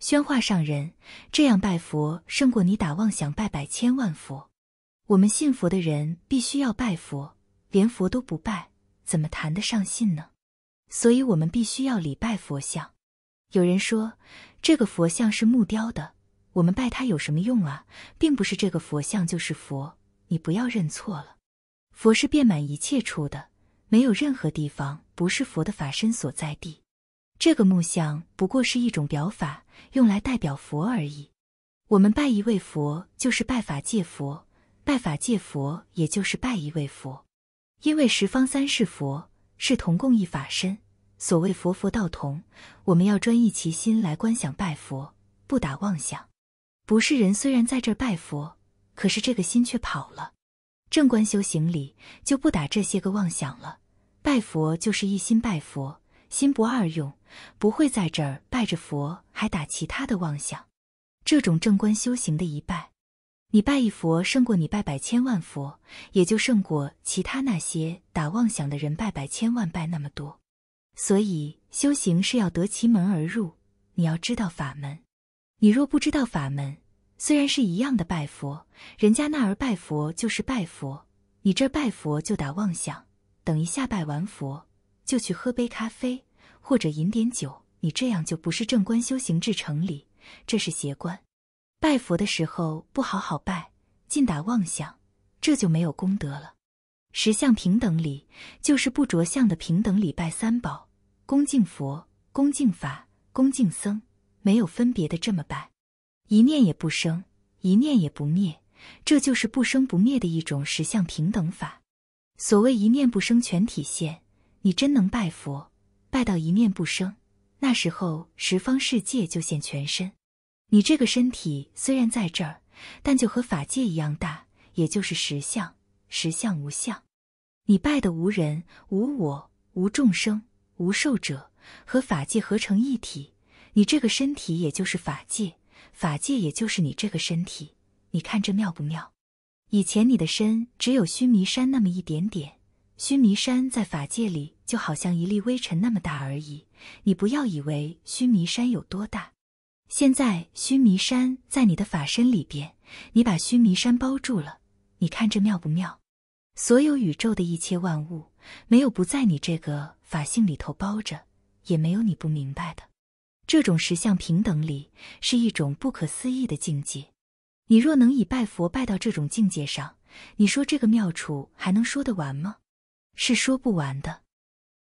宣化上人，这样拜佛胜过你打妄想拜百千万佛。我们信佛的人必须要拜佛，连佛都不拜，怎么谈得上信呢？所以我们必须要礼拜佛像。有人说，这个佛像是木雕的，我们拜它有什么用啊？并不是这个佛像就是佛，你不要认错了。佛是遍满一切处的，没有任何地方不是佛的法身所在地。这个木像不过是一种表法，用来代表佛而已。我们拜一位佛，就是拜法界佛；拜法界佛，也就是拜一位佛。因为十方三世佛是同共一法身，所谓佛佛道同。我们要专一其心来观想拜佛，不打妄想。不是人虽然在这儿拜佛，可是这个心却跑了。正观修行里就不打这些个妄想了。拜佛就是一心拜佛。心不二用，不会在这儿拜着佛还打其他的妄想。这种正观修行的一拜，你拜一佛胜过你拜百千万佛，也就胜过其他那些打妄想的人拜百千万拜那么多。所以修行是要得其门而入，你要知道法门。你若不知道法门，虽然是一样的拜佛，人家那儿拜佛就是拜佛，你这儿拜佛就打妄想。等一下拜完佛。就去喝杯咖啡或者饮点酒，你这样就不是正观修行至诚理，这是邪观。拜佛的时候不好好拜，尽打妄想，这就没有功德了。十相平等礼就是不着相的平等礼拜三宝，恭敬佛，恭敬法，恭敬僧，没有分别的这么拜，一念也不生，一念也不灭，这就是不生不灭的一种十相平等法。所谓一念不生全体现。你真能拜佛，拜到一念不生，那时候十方世界就现全身。你这个身体虽然在这儿，但就和法界一样大，也就是实相，实相无相。你拜的无人、无我、无众生、无受者，和法界合成一体。你这个身体也就是法界，法界也就是你这个身体。你看这妙不妙？以前你的身只有须弥山那么一点点。须弥山在法界里，就好像一粒微尘那么大而已。你不要以为须弥山有多大。现在须弥山在你的法身里边，你把须弥山包住了。你看这妙不妙？所有宇宙的一切万物，没有不在你这个法性里头包着，也没有你不明白的。这种实相平等里，是一种不可思议的境界。你若能以拜佛拜到这种境界上，你说这个妙处还能说得完吗？是说不完的。